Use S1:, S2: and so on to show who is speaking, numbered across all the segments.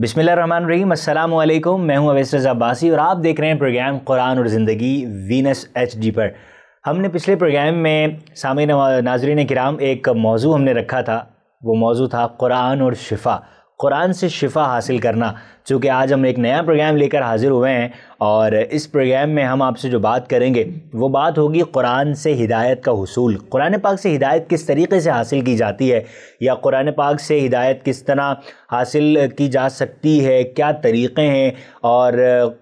S1: बिस्मिल्लाम असलम मैं हूं अवैस रजा बासी और आप देख रहे हैं प्रोग्राम कुरान और ज़िंदगी वीनस एच पर हमने पिछले प्रोग्राम में सामने नाजरीन कराम एक मौजू हमने रखा था वो मौजू था कुरान और शिफा कुरान से शिफा हासिल करना चूँकि आज हम एक नया प्रोग्राम लेकर हाज़िर हुए हैं और इस प्रोग्राम में हम आपसे जो बात करेंगे वो बात होगी कुरान से हिदायत का हसूल कुरान पाक से हिदायत किस तरीके से हासिल की जाती है या कुरान पाक से हिदायत किस तरह हासिल की जा सकती है क्या तरीक़े हैं और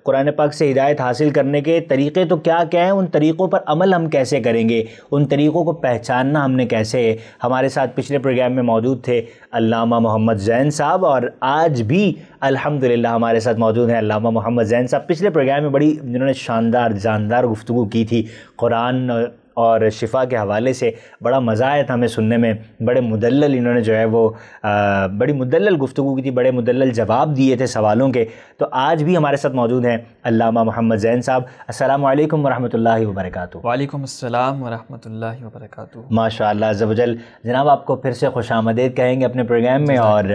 S1: कुरान पाक से हिदायत हासिल करने के तरीक़े तो क्या क्या हैं उन तरीक़ों पर अमल हम कैसे करेंगे उन तरीक़ों को पहचानना हमने कैसे है हमारे साथ पिछले प्रोग्राम में मौजूद थे अलामा मोहम्मद जैन साहब और आज भी अलहमदिल्ला अलहमदिल्ला हमारे साथ मौजूद हैं अलामा मोहम्मद जैन साहब पिछले प्रोग्राम में बड़ी जिन्होंने शानदार जानदार गुफ्तु की थी कुरान और शिफा के हवाले से बड़ा मज़ा आया था हमें सुनने में बड़े मुदल इन्होंने जो है वो आ, बड़ी मुदलल गुफ्तु की थी बड़े मुदल जवाब दिए थे सवालों के तो आज भी हमारे साथ मौजूद हैं अलामा मोहम्मद ज़ैन साहब असल वरहमल
S2: वरक वालेकाम अल्लाम वरहमल
S1: माशा जबजल जनाब आपको फिर से खुश आमदेद कहेंगे अपने प्रोग्राम में और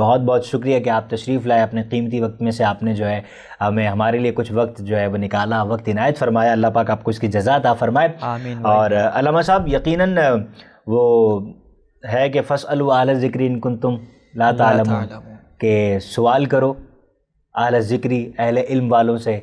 S1: बहुत बहुत शुक्रिया कि आप तशरीफ़ लाए अपने कीमती वक्त में से आपने जो है हमें हमारे लिए कुछ वक्त जो है वो निकाला वक्त इनायत फरमाया अल्लाह पाक आपको इसकी जजात आ फरमाए और अलामा साहब यकीन वो है कि फ़सल आल ज़िक्र कुन तुम ला तम के सवाल करो आला ज़िक्री अहल इल्म वालों से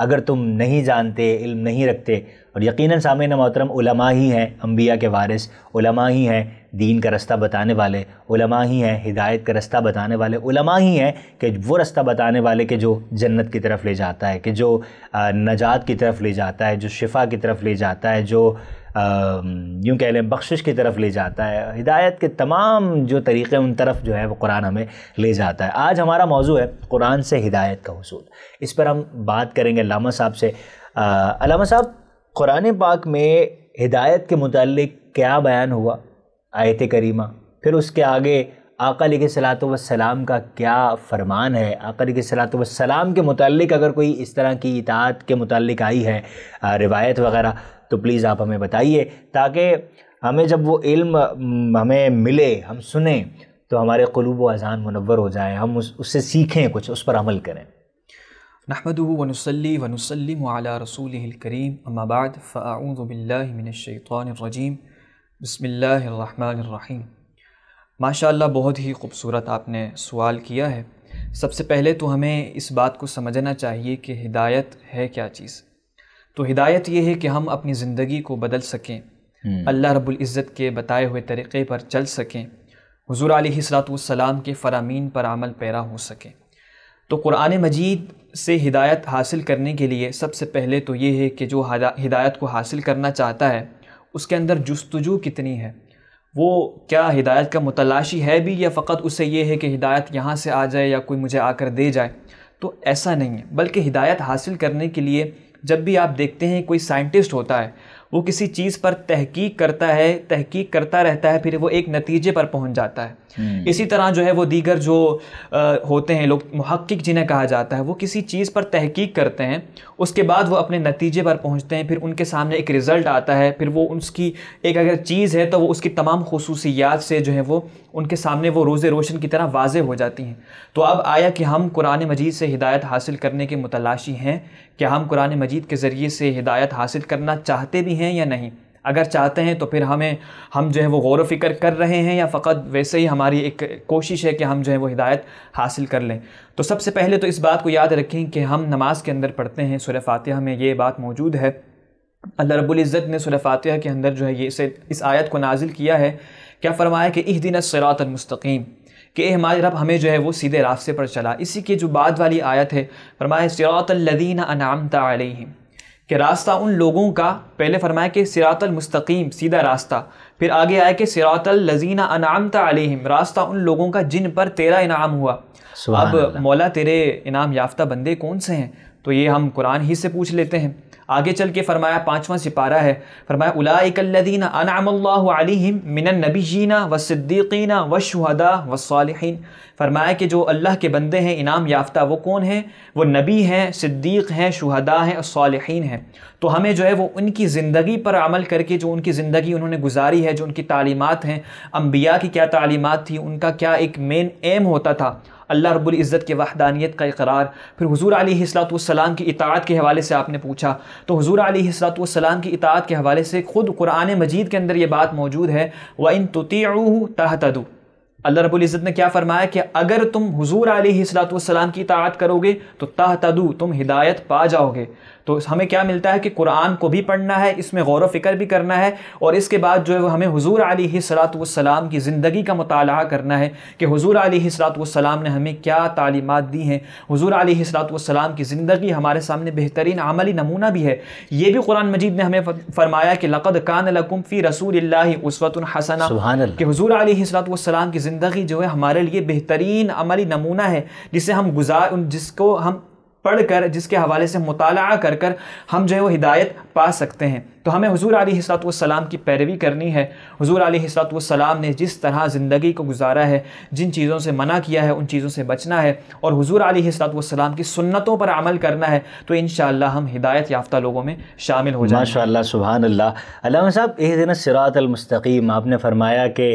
S1: अगर तुम नहीं जानते इल्म नहीं रखते और यकीनन सामने मोहतरम उलमा ही हैं अम्बिया के वारिस उलमा ही हैं दीन का रास्ता बताने वाले उलमा ही हैं हिदायत का रास्ता बताने वाले उलमा ही हैं कि वो रास्ता बताने वाले कि जो जन्नत की तरफ ले जाता है कि जो नजात की तरफ ले जाता है जो शिफा की तरफ ले जाता है जो यूँ कह लें बख्शिश की तरफ ले जाता है हिदायत के तमाम जो तरीक़े उन तरफ जो है वो कुरान हमें ले जाता है आज हमारा मौजू है कुरान से हिदायत का हसूल इस पर हम बात करेंगे लामा साहब से अलामा साहब कुरान पाक में हिदायत के मतलब क्या बयान हुआ आयत करीमा फिर उसके आगे आकल के सलात वसलाम का क्या फ़रमान है आकल के सलात वसलाम के मतलब अगर कोई इस तरह की इतात के मतलब आई है रिवायत वगैरह तो प्लीज़ आप हमें बताइए ताकि हमें जब वो इल्म हम्म, हमें मिले हम सुने तो हमारे कलूब व अजान मुनवर हो जाए हम उस, उससे सीखें कुछ उस पर अमल करें
S2: नहमद वनसली वनसलम रसूल करीम अम्माबाद फ़ाउज़बिल्लिमिनशैतरजीम बसमीम माशा बहुत ही ख़ूबसूरत आपने सवाल किया है सबसे पहले तो हमें इस बात को समझना चाहिए कि हिदायत है क्या चीज़ तो हिदायत ये है कि हम अपनी ज़िंदगी को बदल सकें हम्म। अल्लाह रब्बुल इज़्ज़त के बताए हुए तरीक़े पर चल सकें हुजूर सलाम के फ़रामीन पर अमल पैरा हो सकें तो कुरान मजीद से हिदायत हासिल करने के लिए सबसे पहले तो ये है कि जो हिदायत को हासिल करना चाहता है उसके अंदर जस्तजू कितनी है वो क्या हिदायत का मुतलाशी है भी या फ़कत उसे यह है कि हिदायत यहाँ से आ जाए या कोई मुझे आकर दे जाए तो ऐसा नहीं है बल्कि हिदायत हासिल करने के लिए जब भी आप देखते हैं कोई साइंटिस्ट होता है वो किसी चीज़ पर तहकीक करता है तहकीक करता रहता है फिर वो एक नतीजे पर पहुंच जाता है हम्म। इसी तरह जो है वो दीगर जो आ, होते हैं लोग महक्क जिन्हें कहा जाता है वो किसी चीज़ पर तहकीक करते हैं उसके बाद वो अपने नतीजे पर पहुंचते हैं फिर उनके सामने एक रिज़ल्ट आता है फिर वो उसकी एक अगर चीज़ है तो वो उसकी तमाम खसूसियात से जो है वो उनके सामने वो रोज़ रोशन की तरह वाज हो जाती हैं तो अब आया कि हम कुरान मजीद से हिदायत हासिल करने के मुतलाशी हैं क्या हम कुरान मजीद के ज़रिए से हिदायत हासिल करना चाहते भी हैं या नहीं अगर चाहते हैं तो फिर हमें हम जो है वो गौर फिक्र कर रहे हैं या फ़कत वैसे ही हमारी एक कोशिश है कि हम जो है वो हिदायत हासिल कर लें तो सबसे पहले तो इस बात को याद रखें कि हम नमाज के अंदर पढ़ते हैं सुर फातह में ये बात मौजूद है अल्लाह रबुल्ज़त ने सुर फातह के अंदर जो है ये इसे इस आयत को नाजिल किया है क्या फ़रमाया कि इस दिन सरातमस्तकीम कि हमारे रब हमें जो है वो सीधे रास्ते पर चला इसी के जो बाद वाली आयत है फरमाया सिरातलदीन अनाम तलम कि रास्ता उन लोगों का पहले फरमाया कि सिरातलमस्तकीम सीधा रास्ता फिर आगे आया कि सिरातलजीना अनाम रास्ता उन लोगों का जिन पर तेरा इनाम हुआ अब मौला तेरे इनाम याफ्ता बंदे कौन से हैं तो ये हम कुरान ही से पूछ लेते हैं आगे चल के फरमाया पाँचवां सिपारा है फरमाया उलाकल्लिन अनामल्लिम मिनन नबी जीना व सिद्दीकीना व शहदा व फरमाया कि जो अल्लाह के बंदे हैं इनाम याफ्ता वो कौन हैं वो नबी हैं सिद्दीक़ हैं शहदा हैं और सालहन हैं तो हमें जो है वो उनकी ज़िंदगी पर अमल करके जो उनकी ज़िंदगी उन्होंने गुजारी है जो उनकी तालीमत हैं अम्बिया की क्या तालीमत थी उनका क्या एक मेन एम होता था अल्लाह रब्बुल इज़्ज़त के वहदानियत का इकरार फिर हजूर वसलाम की इतात के हवाले से आपने पूछा तो हजूर आसलाम की इतात के हवाले से ख़ुद कुरान मजीद के अंदर ये बात मौजूद है व इन तह तहतदू अल्लाह रब्बुल इज़्ज़त ने क्या फरमाया कि अगर तुम हजूर वसलाम की इतात करोगे तो तदु तुम हिदायत पा जाओगे तो हमें क्या मिलता है कि कुरान को भी पढ़ना है इसमें गौर फ़िक्र भी करना है और इसके बाद जो है वो हमें हजूर आली की ज़िंदगी का मताल करना है कि हजूर आली ने हमें क्या तालीमत दी हैं हजूर आली की ज़िंदगी हमारे सामने बेहतरीन अमली नमूना भी है ये भी कुरान मजीद ने हमें फरमाया कि लक़द कान लकुम फ़ी रसूल उसवत हसना कि हजूर आली सलातम की ज़िंदगी जो है हमारे लिए बेहतरीन अमली नमूना है जिसे हम गुजार जिसको हम पढ़ कर जिसके हवाले से मुताल कर कर हम जो है वो हिदायत पा सकते हैं तो हमें हजूर आसलाम की पैरवी करनी है हजूर वसलाम ने जिस तरह ज़िंदगी को गुजारा है जिन चीज़ों से मना किया है उन चीज़ों से बचना है और हजूर वसलाम की सुन्नतों पर अमल करना है तो इन हम हिदायत याफ्ता लोगों में शामिल हो जाए माशा
S1: सुबहानल्ला साहब ए दिन सिरातमस्तकीम आपने फरमाया कि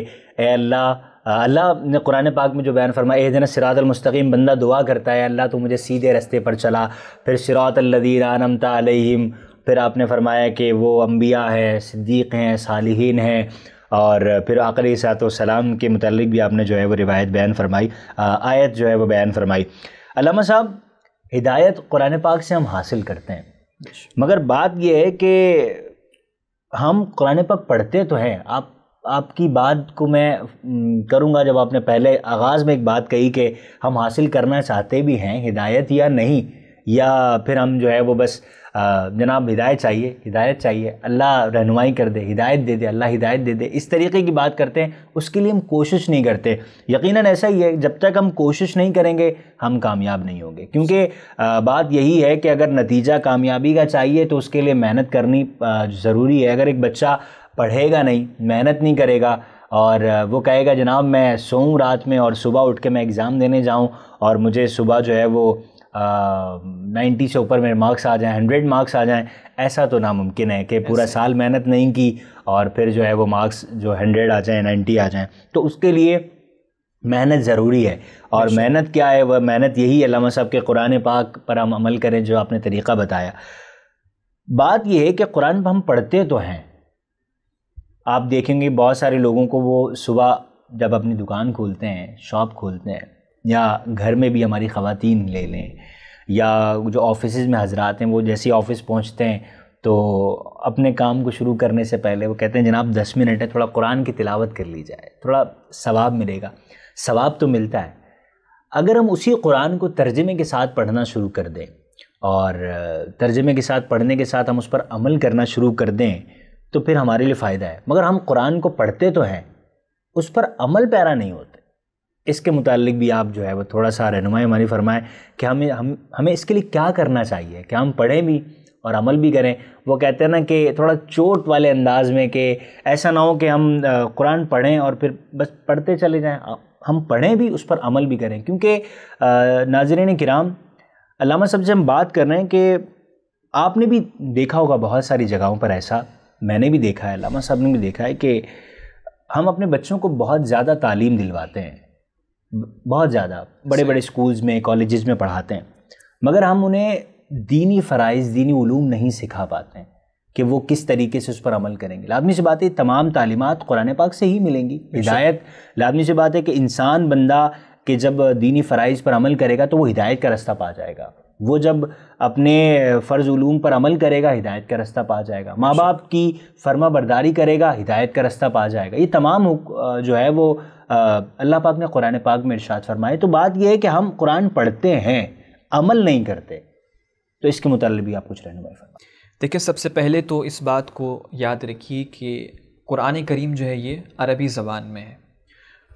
S1: अल्लाह अल्लाह ने कुरान पाक में जो बयान फरमाया दिन सिरातलमस्तकीम बंदा दुआ करता है अल्लाह तो मुझे सीधे रस्ते पर चला फिर सिरातलदीन आनमता अलैहिम फिर आपने फरमाया कि वो अम्बिया है सिद्दीक़ हैं सालहीन हैं और फिर आकली सलाम के मतलब भी आपने जो है वो रिवायत बयान फरमाई आयत जो है वो बयान फरमाई अलामा साहब हिदायत कुरान पाक से हम हासिल करते हैं मगर बात यह है कि हम कुरान पाक पढ़ते तो हैं आप आपकी बात को मैं करूँगा जब आपने पहले आगाज़ में एक बात कही कि हम हासिल करना चाहते भी हैं हिदायत या नहीं या फिर हम जो है वो बस जनाब हिदायत चाहिए हिदायत चाहिए अल्लाह रहनुमाई कर दे हिदायत दे दे अल्लाह हिदायत दे दे इस तरीके की बात करते हैं उसके लिए हम कोशिश नहीं करते यकीनन ऐसा ही है जब तक हम कोशिश नहीं करेंगे हम कामयाब नहीं होंगे क्योंकि बात यही है कि अगर नतीजा कामयाबी का चाहिए तो उसके लिए मेहनत करनी ज़रूरी है अगर एक बच्चा पढ़ेगा नहीं मेहनत नहीं करेगा और वो कहेगा जनाब मैं सोऊं रात में और सुबह उठ के मैं एग्ज़ाम देने जाऊं और मुझे सुबह जो है वो नाइन्टी से ऊपर मेरे मार्क्स आ जाएं हंड्रेड मार्क्स आ जाएं ऐसा तो नामुमकिन है कि पूरा साल मेहनत नहीं की और फिर जो है वो मार्क्स जो हंड्रेड आ जाएं नाइन्टी आ जाएं तो उसके लिए मेहनत ज़रूरी है और मेहनत क्या है वह मेहनत यही है लामा साहब के कुरान पाक पर हम अमल करें जो आपने तरीक़ा बताया बात यह है कि कुरान पर हम पढ़ते तो हैं आप देखेंगे बहुत सारे लोगों को वो सुबह जब अपनी दुकान खोलते हैं शॉप खोलते हैं या घर में भी हमारी ख़वातीन ले लें या जो ऑफिस में हजरात हैं वो जैसे ऑफ़िस पहुँचते हैं तो अपने काम को शुरू करने से पहले वो कहते हैं जनाब दस मिनट है थोड़ा कुरान की तिलावत कर ली जाए थोड़ा सवाब मिलेगा सवाब तो मिलता है अगर हम उसी कुरान को तर्जमे के साथ पढ़ना शुरू कर दें और तर्जमे के साथ पढ़ने के साथ हम उस पर अमल करना शुरू कर दें तो फिर हमारे लिए फ़ायदा है मगर हम कुरान को पढ़ते तो हैं उस पर अमल पैरा नहीं होते इसके मुतालिक भी आप जो है वो थोड़ा सा रहनुमाई हमारी फरमाएँ कि हमें हम हमें इसके लिए क्या करना चाहिए कि हम पढ़ें भी और अमल भी करें वो कहते हैं ना कि थोड़ा चोट वाले अंदाज में कि ऐसा ना हो कि हम कुरान पढ़ें और फिर बस पढ़ते चले जाएं हम पढ़ें भी उस पर अमल भी करें क्योंकि नाजरन कराम अलामा साहब से हम बात कर रहे हैं कि आपने भी देखा होगा बहुत सारी जगहों पर ऐसा मैंने भी देखा है लामा साहब ने भी देखा है कि हम अपने बच्चों को बहुत ज़्यादा तालीम दिलवाते हैं बहुत ज़्यादा बड़े बड़े स्कूल्स में कॉलेज़ में पढ़ाते हैं मगर हम उन्हें दीनी फ़राइज़ दीनी ूम नहीं सिखा पाते हैं कि वो किस तरीके से उस पर अमल करेंगे लादमी से बात है तमाम तालीमत कुरान पाक से ही मिलेंगी हिदायत लादमी से बात है कि इंसान बंदा कि जब दीनी फ़राइज़ पर अमल करेगा तो वो हिदायत का रास्ता पा जाएगा वो जब अपने फ़र्ज़ उलूम पर अमल करेगा हिदायत का रास्ता पा जाएगा माँ बाप की फर्मा बरदारी करेगा हिदायत का रास्ता पा जाएगा ये तमाम जो है वो अल्लाह पाक ने कुरान पाक में इर्शाद फरमाए तो बात यह है कि हम कुरान पढ़ते हैं अमल नहीं करते तो इसके मुतल भी आप कुछ रहनुमाई फरमा
S2: देखिए सबसे पहले तो इस बात को याद रखिए कि कुरान करीम जो है ये अरबी ज़बान में है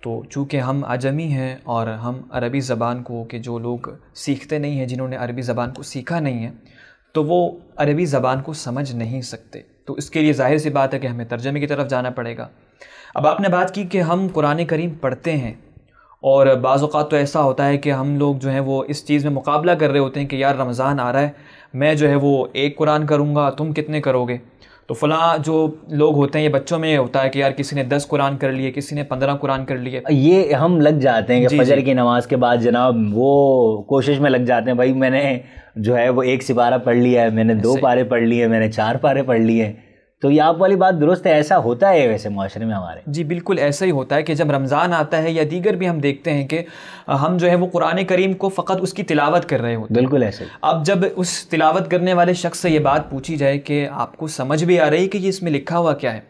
S2: तो चूँकि हम आजमी हैं और हम अरबी ज़बान को कि जो लोग सीखते नहीं हैं जिन्होंने अरबी ज़बान को सीखा नहीं है तो वो अरबी ज़बान को समझ नहीं सकते तो इसके लिए जाहिर सी बात है कि हमें तर्जमे की तरफ जाना पड़ेगा अब आपने बात की कि हम कुरान करीम पढ़ते हैं और बाज़ात तो ऐसा होता है कि हम लोग जो है वो इस चीज़ में मुकाबला कर रहे होते हैं कि यार रमज़ान आ रहा है मैं जो है वो एक कुरान करूँगा तुम कितने करोगे तो फ़लाँ जो लोग होते हैं ये बच्चों में होता है कि यार किसी ने दस कुरान कर लिए किसी ने पंद्रह कुरान कर लिए
S1: ये हम लग जाते हैं कि फजर की नमाज़ के बाद जनाब वो कोशिश में लग जाते हैं भाई मैंने जो है वो एक सिपारा पढ़ लिया है मैंने दो पारे पढ़ लिए मैंने चार पारे पढ़ लिए हैं तो ये आप वाली बात दुरुस्त है ऐसा होता है वैसे माशरे में हमारे
S2: जी बिल्कुल ऐसा ही होता है कि जब रमज़ान आता है या दीगर भी हम देखते हैं कि हम जो है वो कुरान करीम को फ़कत उसकी तिलावत कर रहे होते बिल्कुल ऐसे अब जब उस तिलावत करने वाले शख्स से ये बात पूछी जाए कि आपको समझ भी आ रही है कि ये इसमें लिखा हुआ क्या है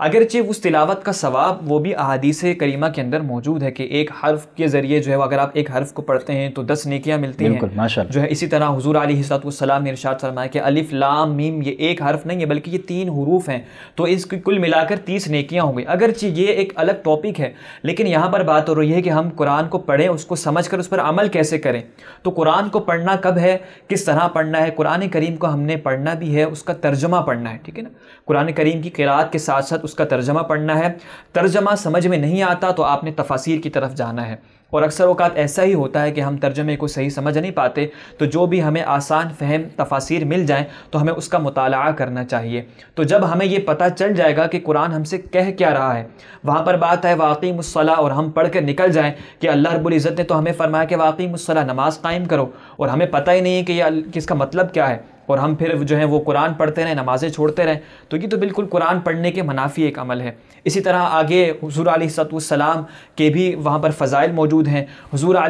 S2: अगरचे उस तिलावत का सवाब वो भी अहादीस करीमा के अंदर मौजूद है कि एक हर्फ के ज़रिए जो है अगर आप एक हर्फ को पढ़ते हैं तो दस नेकियाँ मिलती
S1: हैं जो है
S2: इसी तरह हजूर अलीसलाम ने इर्शाद फरमाया कि अलिफ लाम मीम ये एक हर्फ नहीं है बल्कि ये तीन हरूफ हैं तो इसकी कुल मिलाकर तीस नेकियाँ हो गई अगरचे ये एक अलग टॉपिक है लेकिन यहाँ पर बात हो रही है कि हम कुरान को पढ़ें उसको समझ कर उस पर अमल कैसे करें तो कुरान को पढ़ना कब है किस तरह पढ़ना है कुरान करीम को हमने पढ़ना भी है उसका तर्जमा पढ़ना है ठीक है ना कुरान करीम की किरात के साथ साथ उसका तर्जमा पढ़ना है तर्जमा समझ में नहीं आता तो आपने तफासिर की तरफ जाना है और अक्सर अवकात ऐसा ही होता है कि हम तर्जमे को सही समझ नहीं पाते तो जो भी हमें आसान फहम तफासिर मिल जाएँ तो हमें उसका मुताल करना चाहिए तो जब हमें ये पता चल जाएगा कि कुरान हमसे कह क्या रहा है वहाँ पर बात है वाकई मुसला और हम पढ़ कर निकल जाएँ कि अल्लाह रबुल्ज़त ने तो हमें फरमाया कि वाकई मुसला नमाज कायम करो और हमें पता ही नहीं है कि यह किसका मतलब क्या है और हम फिर जो है वो कुरान पढ़ते रहें नमाज़ें छोड़ते रहें तो ये तो बिल्कुल कुरान पढ़ने के मुनाफी एक अमल है इसी तरह आगे हजूर सलाम के भी वहाँ पर फ़ज़ाइल मौजूद हैं हजूर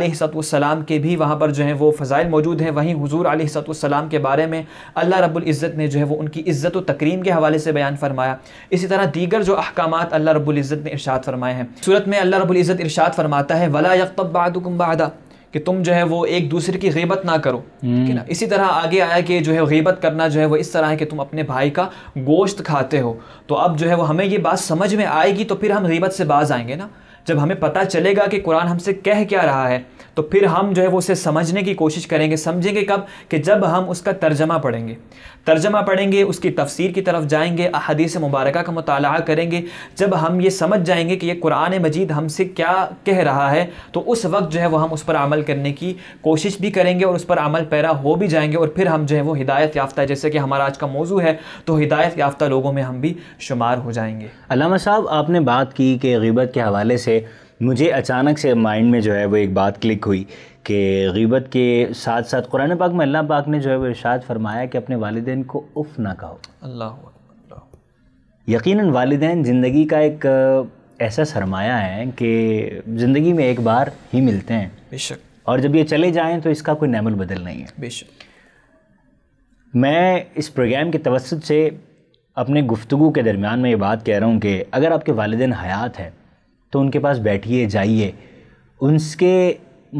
S2: सलाम के भी वहाँ पर जो है वो फ़ज़ाइल मौजूद हैं वहीं हजूर सलाम के बारे में अल्लाह रब्ज़त ने जो है वो उनकी इज़्ज़त व तकरीम के हवाले से बयान फरमाया इसी तरह दीगर जो अहकाम अल्लाह रब्ज़त ने इर्शाद फरमाए हैं सूरत में अल्लाह रब्ज़त इरशाद फरमाता है वला यकतबादुकुम बादा कि तुम जो है वो एक दूसरे की गीबत ना करो ठीक है ना हम्म। इसी तरह आगे आया कि जो है गीबत करना जो है वो इस तरह है कि तुम अपने भाई का गोश्त खाते हो तो अब जो है वो हमें ये बात समझ में आएगी तो फिर हम गीबत से बाज आएंगे ना जब हमें पता चलेगा कि कुरान हमसे कह क्या रहा है तो फिर हम जो है वो उसे समझने की कोशिश करेंगे समझेंगे कब कि जब हम उसका तर्जमा पढ़ेंगे तर्जमा पढ़ेंगे उसकी तफसीर की तरफ जाएंगे अहदीस मुबारक का मताल करेंगे जब हम ये समझ जाएंगे कि ये कुरान मजीद हमसे क्या कह रहा है तो उस वक्त जो है वो हम उस पर अमल करने की कोशिश भी करेंगे और उस पर अमल पैरा हो भी जाएंगे और फिर हम जो है वो हिदायत याफ्ता जैसे कि हमारा आज का मौजू है तो हिदायत याफ्ता लोगों में हम भी शुमार हो जाएंगे
S1: अलामा साहब आपने बात की किबत के हवाले से थे मुझे अचानक से माइंड में जो है वो एक बात क्लिक हुई कि गीबत के साथ साथ कुरान पाक में अल्लाह पाक ने जो है वो इर्शाद फरमाया कि अपने वालदेन को उफ़ ना कहो अल्लाह यकीन वालदेन ज़िंदगी का एक ऐसा सरमाया है कि ज़िंदगी में एक बार ही मिलते हैं बेशक और जब ये चले जाएं तो इसका कोई नैमल बदल नहीं है बेशक मैं इस प्रोग्राम के तवसत से अपने गुफ्तु के दरमियान में ये बात कह रहा हूँ कि अगर आपके वालदे हयात हैं तो उनके पास बैठिए जाइए उनके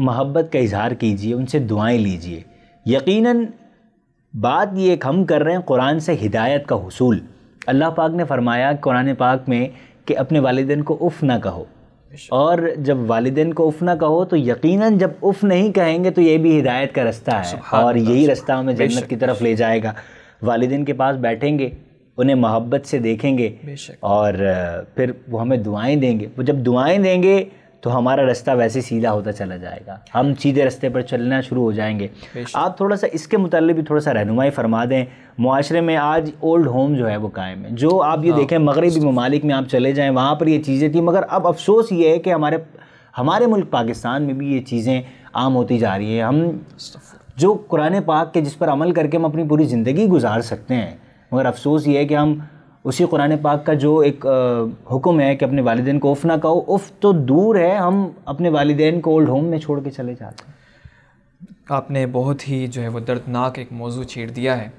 S1: मोहब्बत का इजहार कीजिए उनसे दुआएं लीजिए यकीनन बात ये हम कर रहे हैं कुरान से हिदायत का हसूल अल्लाह पाक ने फरमाया कुरान पाक में कि अपने वालदेन को उफ़ ना कहो और जब वालदेन को उफ़ ना कहो तो यकीनन जब उफ़ नहीं कहेंगे तो ये भी हिदायत का रास्ता है और यही रास्ता हमें जन्नत की तरफ ले जाएगा वालदेन के पास बैठेंगे उन्हें मोहब्बत से देखेंगे और फिर वो हमें दुआएं देंगे वो जब दुआएं देंगे तो हमारा रास्ता वैसे सीधा होता चला जाएगा हम सीधे रास्ते पर चलना शुरू हो जाएंगे आप थोड़ा सा इसके मुतल भी थोड़ा सा रहनुमाई फरमा दें माशरे में आज ओल्ड होम जो है वो कायम है जो आप ये हाँ। देखें मगरबी ममालिक में आप चले जाएँ वहाँ पर ये चीज़ें थी मगर अब अफसोस ये है कि हमारे हमारे मुल्क पाकिस्तान में भी ये चीज़ें आम होती जा रही है हम जो कुरान पाक के जिस पर अमल करके हम अपनी पूरी ज़िंदगी गुजार सकते हैं मगर अफसोस ये है कि हम उसी कुरान पाक का जो एक हुक्म है कि अपने वालदेन को उफ़ ना कहो उफ़ तो दूर है हम अपने वालदेन को ओल्ड होम में छोड़ के चले जाते हैं
S2: आपने बहुत ही जो है वो दर्दनाक एक मौजू छेड़ दिया है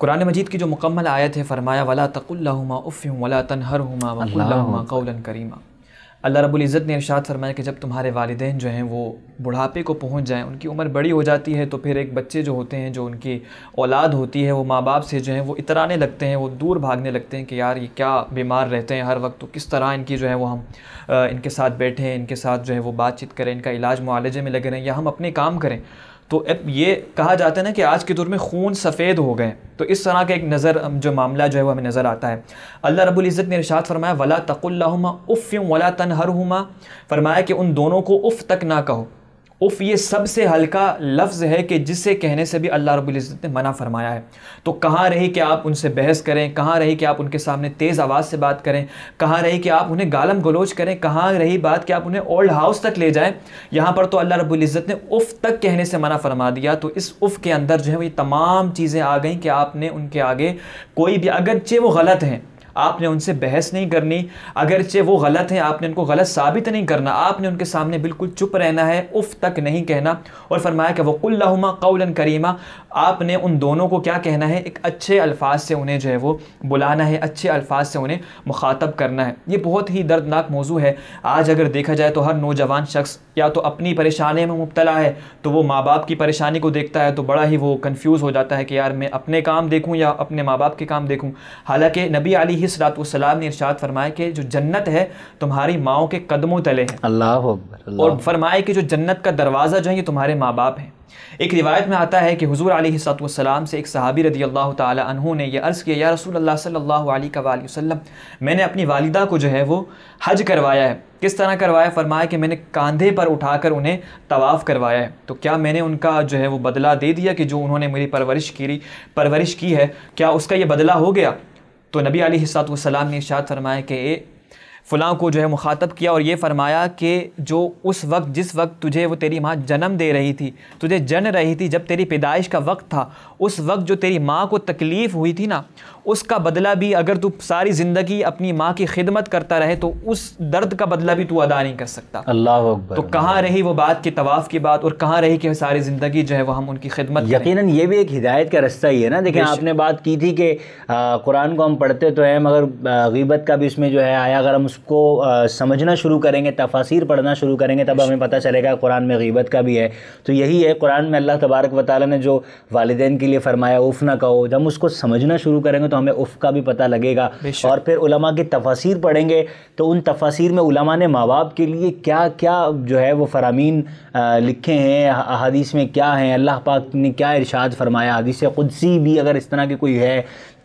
S2: कुरान मजीद की जो मुकम्मल आयत है फरमाया वला तकुल्लाहुमा उफ़ वला तन हर वकुल्लाहुमा करीमा अल्लाह रब्बुल इज़्ज़त ने इरशाद फरमाया कि जब तुम्हारे वालदेन जो हैं वो बुढ़ापे को पहुंच जाएं उनकी उम्र बड़ी हो जाती है तो फिर एक बच्चे जो होते हैं जो उनकी औलाद होती है वो माँ बाप से जो है वो इतराने लगते हैं वो दूर भागने लगते हैं कि यार ये क्या बीमार रहते हैं हर वक्त तो किस तरह इनकी जो है वो हम इनके साथ बैठें इनके साथ जो है वो बातचीत करें इनका इलाज मुआलजे में लगे रहें या हम अपने काम करें तो ये कहा जाता है ना कि आज के दौर में खून सफ़ेद हो गए तो इस तरह का एक नज़र जो मामला जो है वो हमें नज़र आता है अल्लाह रबुल्ज़त ने रिशात फरमाया वला तकुल्लाहुमा उफ़ वला हुमा फरमाया कि उन दोनों को उफ़ तक ना कहो उफ़ ये सबसे हल्का लफ्ज़ है कि जिसे कहने से भी अल्लाह रबुल्ज़त ने मना फरमाया है तो कहाँ रही कि आप उनसे बहस करें कहाँ रही कि आप उनके सामने तेज़ आवाज़ से बात करें कहाँ रही कि आप उन्हें गालम गलोच करें कहाँ रही बात कि आप उन्हें ओल्ड हाउस तक ले जाएं यहाँ पर तो अल्लाह रबुल्ज़त ने उफ़ तक कहने से मना फरमा दिया तो इस उफ़ के अंदर जो है वो ये तमाम चीज़ें आ गई कि आपने उनके आगे कोई भी अगरचे वो गलत हैं आपने उनसे बहस नहीं करनी अगरचे वो गलत हैं आपने उनको गलत साबित नहीं करना आपने उनके सामने बिल्कुल चुप रहना है उफ़ तक नहीं कहना और फरमाया कि वह वक़ुल्लहुमा कौलन करीमा आपने उन दोनों को क्या कहना है एक अच्छे अल्फाज से उन्हें जो है वो बुलाना है अच्छे अल्फाज से उन्हें मुखातब करना है ये बहुत ही दर्दनाक मौजू है आज अगर देखा जाए तो हर नौजवान शख्स या तो अपनी परेशानी में मुबतला है तो वो माँ बाप की परेशानी को देखता है तो बड़ा ही वो कंफ्यूज हो जाता है कि यार मैं अपने काम देखूँ या अपने माँ बाप के काम देखूँ हालांकि नबी अली सलाम ने इरशाद फरमाया कि जो जन्नत है तुम्हारी माओ के कदमों तले है अल्लाह और फरमाए कि जो जन्नत का दरवाज़ा जो है ये तुम्हारे माँ बाप हैं एक रिवायत में आता है कि हजूर आलतम से एक सहाबी रदी अल्लाह तहों ने यह अर्ज़ किया या रसूल सल्ला वसम मैंने अपनी वालदा को जो है वो हज करवाया है किस तरह करवाया फरमाया कि मैंने कंधे पर उठाकर उन्हें तवाफ़ करवाया है तो क्या मैंने उनका जो है वो बदला दे दिया कि जो उन्होंने मेरी परवरिश की परवरिश की है क्या उसका यह बदला हो गया तो नबी सलाम ने इशाद फरमाया कि फ़लाँ को जो है मुखातब किया और ये फरमाया कि जो उस वक्त जिस वक्त तुझे वो तेरी माँ जन्म दे रही थी तुझे जन रही थी जब तेरी पैदाइश का वक्त था उस वक्त जो तेरी माँ को तकलीफ़ हुई थी ना उसका बदला भी अगर तू सारी ज़िंदगी अपनी माँ की खिदमत करता रहे तो उस दर्द का बदला भी तू अदा नहीं कर सकता अल्लाह तो कहाँ रही वो बात की तवाफ़ की बात और कहाँ रही कि सारी ज़िंदगी जो है वह हम उनकी खिदमत यकीन ये भी एक हिदायत
S1: का रास्ता ही है ना देखिए आपने बात की थी कि कुरान को हम पढ़ते तो हैं मगर गीबत का भी इसमें जो है आया अगर हम उसको समझना शुरू करेंगे तफासिर पढ़ना शुरू करेंगे तब हमें पता चलेगा कुरान में गीबत का भी है तो यही है कुरान में अल्लाह तबारक वाली ने जो वालदेन के लिए फ़रमाया उफ़ ना कहो जब हम उसको समझना शुरू करेंगे तो तो हमें उफ़ का भी पता लगेगा और फिर उलमा की तफासिर पढ़ेंगे तो उन तफासिर में उलमा ने माँ बाप के लिए क्या क्या जो है वो फरामीन लिखे हैं अदीस में क्या हैं अल्लाह पाक ने क्या इरशाद फरमाया हदीस खुदसी भी अगर इस तरह की कोई है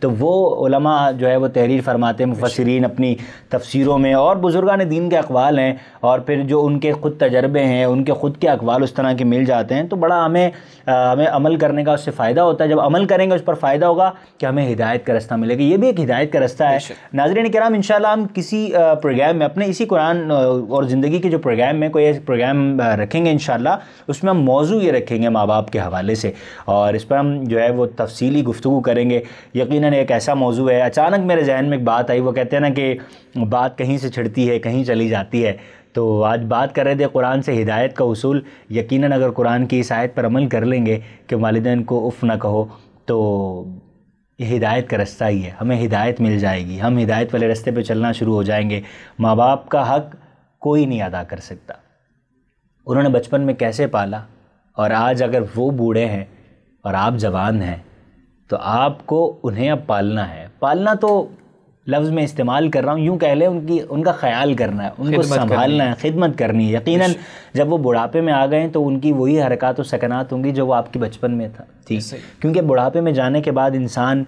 S1: तो वो उलमा जो है वो तहरीर फरमाते हैं मुफसरीन अपनी तफसीरों में और बुज़ुर्गान दीन के अकवाल हैं और फिर जो उनके ख़ुद तजर्बे हैं उनके ख़ुद के अकवाल उस तरह के मिल जाते हैं तो बड़ा हमें हमें अमल करने का उससे फ़ायदा होता है जब अमल करेंगे उस पर फ़ायदा होगा कि हमें हिदायत कर रास्ता मिलेगा ये भी एक हिदायत का रास्ता है नाजरन कराम इन हम किसी प्रोग्राम में अपने इसी कुरान और ज़िंदगी के जो प्रोग्राम में कोई प्रोग्राम रखेंगे इन उसमें हम मौजू ये रखेंगे माँ बाप के हवाले से और इस पर हम जो है वो तफसीली गुफ्तु करेंगे यकीन एक ऐसा मौजू है अचानक मेरे जहन में एक बात आई वो कहते हैं ना कि बात कहीं से छिड़ती है कहीं चली जाती है तो आज बात कर रहे थे कुरान से हिदायत का उसूल यकीनन अगर कुरान की इस आयत पर अमल कर लेंगे कि वालदेन को उफ़ ना कहो तो ये हिदायत का रास्ता ही है हमें हिदायत मिल जाएगी हम हिदायत वाले रास्ते पे चलना शुरू हो जाएंगे माँ बाप का हक कोई नहीं अदा कर सकता उन्होंने बचपन में कैसे पाला और आज अगर वो बूढ़े हैं और आप जवान हैं तो आपको उन्हें अब पालना है पालना तो लफ्ज़ में इस्तेमाल कर रहा हूँ यूँ कह लें उनकी उनका ख्याल करना है उनको संभालना है ख़िदमत करनी है यकीन जब वो बुढ़ापे में आ गए तो उनकी वही हरकत व सकनात होंगी जो वो आपके बचपन में था ठीक क्योंकि बुढ़ापे में जाने के बाद इंसान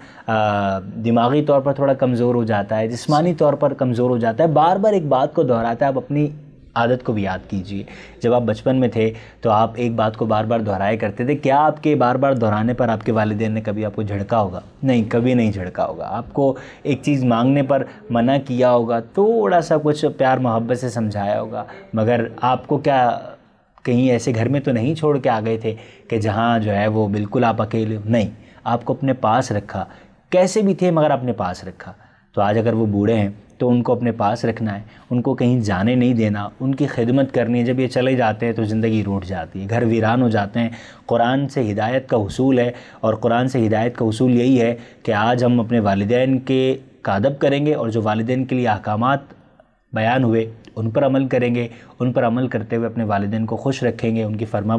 S1: दिमागी तौर पर थोड़ा कमज़ोर हो जाता है जिसमानी तौर पर कमज़ोर हो जाता है बार बार एक बात को दोहराता है आप अपनी आदत को भी याद कीजिए जब आप बचपन में थे तो आप एक बात को बार बार दोहराया करते थे क्या आपके बार बार दोहराने पर आपके वालदे ने कभी आपको झड़का होगा नहीं कभी नहीं झड़का होगा आपको एक चीज़ मांगने पर मना किया होगा थोड़ा सा कुछ प्यार मोहब्बत से समझाया होगा मगर आपको क्या कहीं ऐसे घर में तो नहीं छोड़ के आ गए थे कि जहाँ जो है वो बिल्कुल आप अकेले नहीं आपको अपने पास रखा कैसे भी थे मगर अपने पास रखा तो आज अगर वो बूढ़े हैं तो उनको अपने पास रखना है उनको कहीं जाने नहीं देना उनकी खिदमत करनी है जब ये चले जाते हैं तो ज़िंदगी रूठ जाती है घर वीरान हो जाते हैं कुरान से हिदायत का उसूल है और कुरान से हिदायत का उसूल यही है कि आज हम अपने वालदेन के का अदब करेंगे और जो वालदेन के लिए अहकाम बयान हुए उन पर अमल करेंगे उन पर अमल करते हुए अपने वालदेन को खुश रखेंगे उनकी फर्मा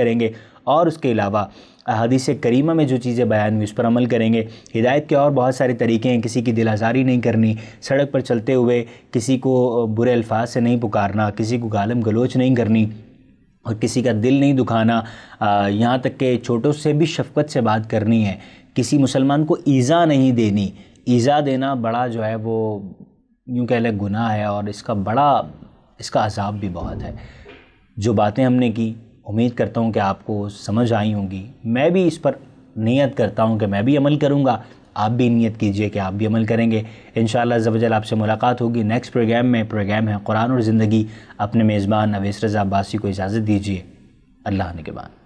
S1: करेंगे और उसके अलावा अदीस करीमा में जो चीज़ें बयान हुई उस पर अमल करेंगे हिदायत के और बहुत सारे तरीके हैं किसी की दिल आज़ारी नहीं करनी सड़क पर चलते हुए किसी को बुरे अल्फाज से नहीं पुकारना किसी को गालम गलोच नहीं करनी और किसी का दिल नहीं दुखाना यहाँ तक के छोटों से भी शफकत से बात करनी है किसी मुसलमान को ईज़ा नहीं देनी ईज़ा देना बड़ा जो है वो यूँ कह लें गुनाह है और इसका बड़ा इसका अजाब भी बहुत है जो बातें हमने की उम्मीद करता हूँ कि आपको समझ आई होंगी मैं भी इस पर नीयत करता हूँ कि मैं भी अमल करूँगा आप भी नीयत कीजिए कि आप भी अमल करेंगे इन शजल आपसे मुलाकात होगी नेक्स्ट प्रोग्राम में प्रोग्राम है कुरान और ज़िंदगी अपने मेज़बान अवेस रज़ा अब्बासी को इजाज़त दीजिए अल्लाह के बाद